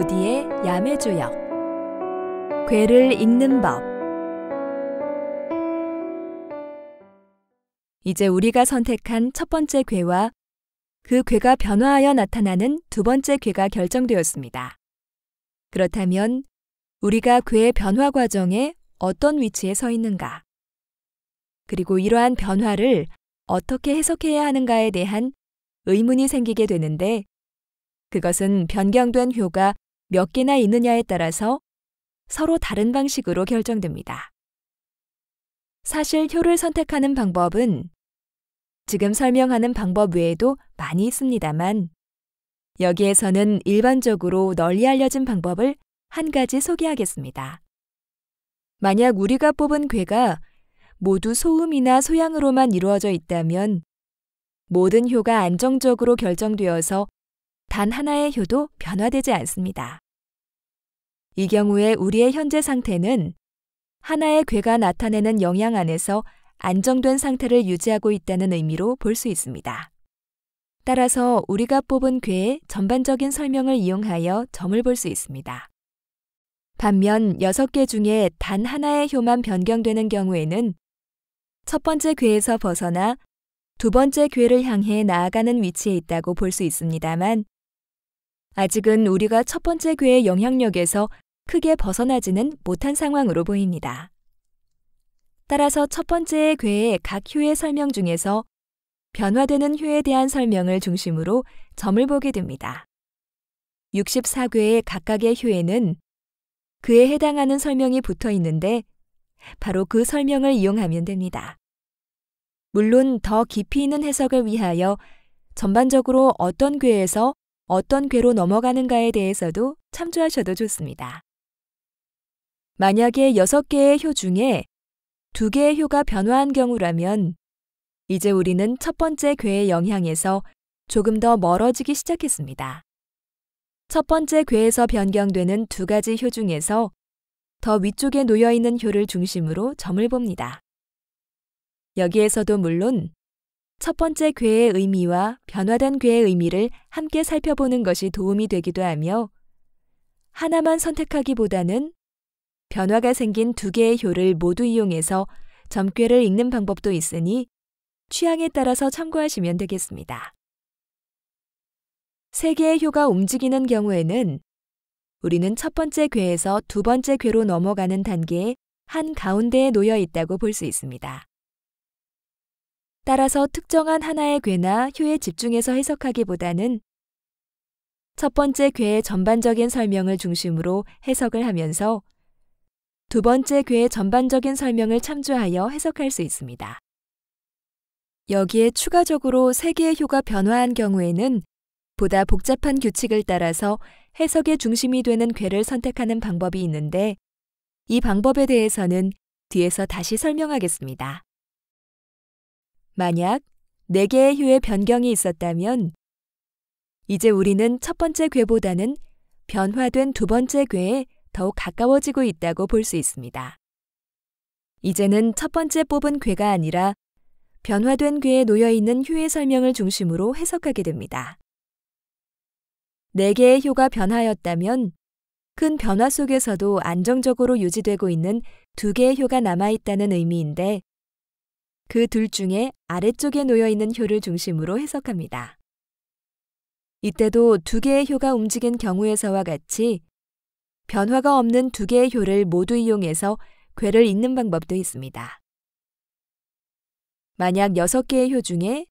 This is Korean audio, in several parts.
구디의 야매조역 괴를 읽는 법 이제 우리가 선택한 첫 번째 괴와 그 괴가 변화하여 나타나는 두 번째 괴가 결정되었습니다. 그렇다면 우리가 괴의 변화 과정에 어떤 위치에 서 있는가? 그리고 이러한 변화를 어떻게 해석해야 하는가에 대한 의문이 생기게 되는데 그것은 변경된 효가 몇 개나 있느냐에 따라서 서로 다른 방식으로 결정됩니다. 사실 효를 선택하는 방법은 지금 설명하는 방법 외에도 많이 있습니다만 여기에서는 일반적으로 널리 알려진 방법을 한 가지 소개하겠습니다. 만약 우리가 뽑은 괴가 모두 소음이나 소양으로만 이루어져 있다면 모든 효가 안정적으로 결정되어서 단 하나의 효도 변화되지 않습니다. 이 경우에 우리의 현재 상태는 하나의 괴가 나타내는 영향 안에서 안정된 상태를 유지하고 있다는 의미로 볼 수 있습니다. 따라서 우리가 뽑은 괴의 전반적인 설명을 이용하여 점을 볼 수 있습니다. 반면 6개 중에 단 하나의 효만 변경되는 경우에는 첫 번째 괴에서 벗어나 두 번째 괴를 향해 나아가는 위치에 있다고 볼 수 있습니다만 아직은 우리가 첫 번째 괴의 영향력에서 크게 벗어나지는 못한 상황으로 보입니다. 따라서 첫 번째 괴의 각 효의 설명 중에서 변화되는 효에 대한 설명을 중심으로 점을 보게 됩니다. 64괴의 각각의 효에는 그에 해당하는 설명이 붙어 있는데 바로 그 설명을 이용하면 됩니다. 물론 더 깊이 있는 해석을 위하여 전반적으로 어떤 괴에서 어떤 궤로 넘어가는가에 대해서도 참조하셔도 좋습니다. 만약에 6개의 효 중에 2개의 효가 변화한 경우라면 이제 우리는 첫 번째 궤의 영향에서 조금 더 멀어지기 시작했습니다. 첫 번째 궤에서 변경되는 두 가지 효 중에서 더 위쪽에 놓여 있는 효를 중심으로 점을 봅니다. 여기에서도 물론 첫 번째 괴의 의미와 변화된 괴의 의미를 함께 살펴보는 것이 도움이 되기도 하며 하나만 선택하기보다는 변화가 생긴 두 개의 효를 모두 이용해서 점괘를 읽는 방법도 있으니 취향에 따라서 참고하시면 되겠습니다. 세 개의 효가 움직이는 경우에는 우리는 첫 번째 괴에서 두 번째 괴로 넘어가는 단계의 한 가운데에 놓여 있다고 볼 수 있습니다. 따라서 특정한 하나의 궤나 효에 집중해서 해석하기보다는 첫 번째 궤의 전반적인 설명을 중심으로 해석을 하면서 두 번째 궤의 전반적인 설명을 참조하여 해석할 수 있습니다. 여기에 추가적으로 세 개의 효가 변화한 경우에는 보다 복잡한 규칙을 따라서 해석의 중심이 되는 궤를 선택하는 방법이 있는데 이 방법에 대해서는 뒤에서 다시 설명하겠습니다. 만약 4개의 휴의 변경이 있었다면 이제 우리는 첫 번째 궤보다는 변화된 두 번째 궤에 더욱 가까워지고 있다고 볼 수 있습니다. 이제는 첫 번째 뽑은 궤가 아니라 변화된 궤에 놓여 있는 휴의 설명을 중심으로 해석하게 됩니다. 네 개의 효가 변하였다면 큰 변화 속에서도 안정적으로 유지되고 있는 두 개의 효가 남아 있다는 의미인데 그둘 중에 아래쪽에 놓여 있는 효를 중심으로 해석합니다. 이때도 두 개의 효가 움직인 경우에서와 같이 변화가 없는 두 개의 효를 모두 이용해서 괴를 잇는 방법도 있습니다. 만약 여섯 개의 효 중에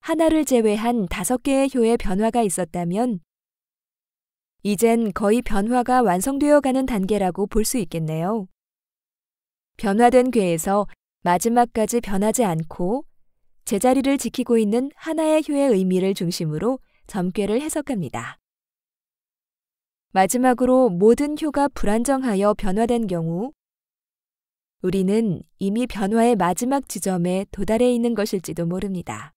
하나를 제외한 다섯 개의 효의 변화가 있었다면 이젠 거의 변화가 완성되어 가는 단계라고 볼 수 있겠네요. 변화된 괴에서 마지막까지 변하지 않고 제자리를 지키고 있는 하나의 효의 의미를 중심으로 점괘를 해석합니다. 마지막으로 모든 효가 불안정하여 변화된 경우 우리는 이미 변화의 마지막 지점에 도달해 있는 것일지도 모릅니다.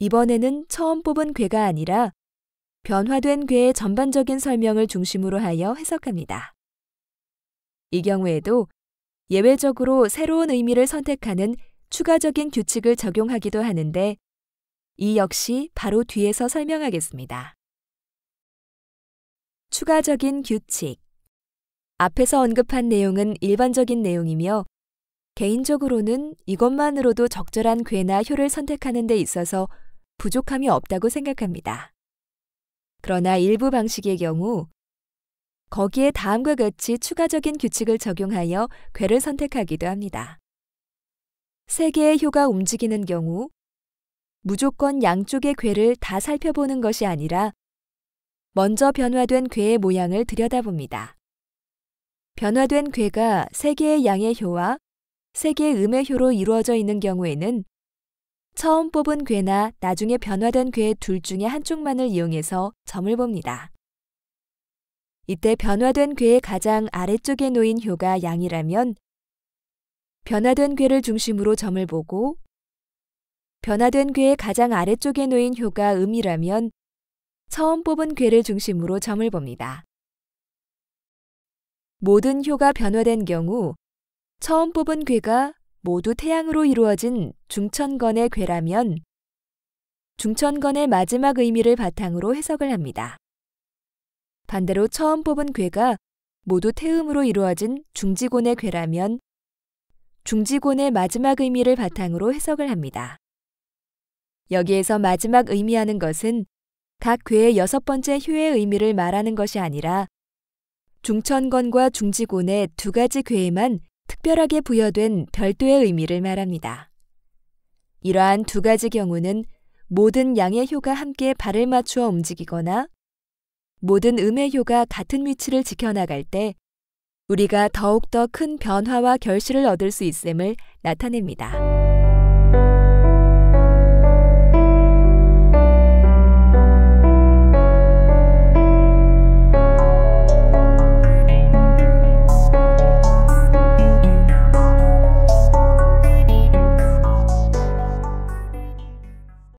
이번에는 처음 뽑은 괴가 아니라 변화된 괴의 전반적인 설명을 중심으로 하여 해석합니다. 이 경우에도 예외적으로 새로운 의미를 선택하는 추가적인 규칙을 적용하기도 하는데 이 역시 바로 뒤에서 설명하겠습니다. 추가적인 규칙 앞에서 언급한 내용은 일반적인 내용이며 개인적으로는 이것만으로도 적절한 궤나 효를 선택하는 데 있어서 부족함이 없다고 생각합니다. 그러나 일부 방식의 경우 거기에 다음과 같이 추가적인 규칙을 적용하여 괴를 선택하기도 합니다. 세 개의 효가 움직이는 경우 무조건 양쪽의 궤를 다 살펴보는 것이 아니라 먼저 변화된 궤의 모양을 들여다봅니다. 변화된 궤가 세 개의 양의 효와 세 개의 음의 효로 이루어져 있는 경우에는 처음 뽑은 궤나 나중에 변화된 궤둘 중에 한쪽만을 이용해서 점을 봅니다. 이때 변화된 괴의 가장 아래쪽에 놓인 효가 양이라면 변화된 괴를 중심으로 점을 보고 변화된 괴의 가장 아래쪽에 놓인 효가 음이라면 처음 뽑은 괴를 중심으로 점을 봅니다. 모든 효가 변화된 경우 처음 뽑은 괴가 모두 태양으로 이루어진 중천건의 괴라면 중천건의 마지막 의미를 바탕으로 해석을 합니다. 반대로 처음 뽑은 괴가 모두 태음으로 이루어진 중지곤의 괴라면 중지곤의 마지막 의미를 바탕으로 해석을 합니다. 여기에서 마지막 의미하는 것은 각 괴의 여섯 번째 효의 의미를 말하는 것이 아니라 중천건과 중지곤의 두 가지 괴에만 특별하게 부여된 별도의 의미를 말합니다. 이러한 두 가지 경우는 모든 양의 효가 함께 발을 맞추어 움직이거나 모든 음의 효가 같은 위치를 지켜나갈 때 우리가 더욱더 큰 변화와 결실을 얻을 수 있음을 나타냅니다.